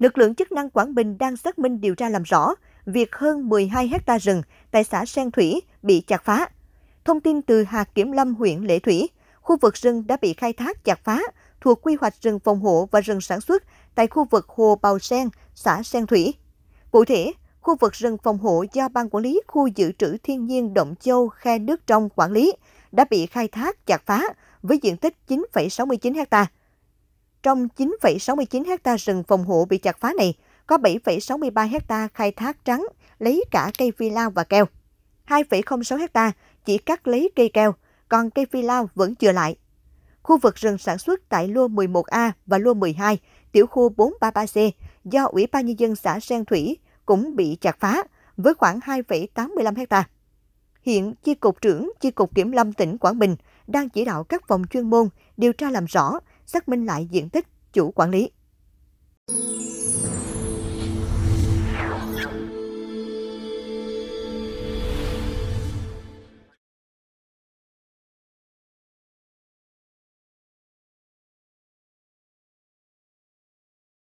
lực lượng chức năng Quảng Bình đang xác minh điều tra làm rõ việc hơn 12 hecta rừng tại xã Sen Thủy bị chặt phá. Thông tin từ Hà kiểm lâm huyện Lệ Thủy, khu vực rừng đã bị khai thác chặt phá thuộc quy hoạch rừng phòng hộ và rừng sản xuất tại khu vực Hồ Bào Sen, xã Sen Thủy. Cụ thể, khu vực rừng phòng hộ do Ban Quản lý Khu Dự trữ Thiên nhiên Động Châu Khe Đức Trong quản lý đã bị khai thác chặt phá với diện tích 9,69 hectare trong 9,69 ha rừng phòng hộ bị chặt phá này, có 7,63 ha khai thác trắng, lấy cả cây phi lao và keo. 2,06 ha chỉ cắt lấy cây keo, còn cây phi lao vẫn chưa lại. Khu vực rừng sản xuất tại lô 11A và lô 12, tiểu khu 433C do Ủy ban Nhân dân xã Sen Thủy cũng bị chặt phá với khoảng 2,85 ha Hiện, Chi cục trưởng Chi cục Kiểm lâm tỉnh Quảng Bình đang chỉ đạo các phòng chuyên môn điều tra làm rõ xác minh lại diện tích chủ quản lý.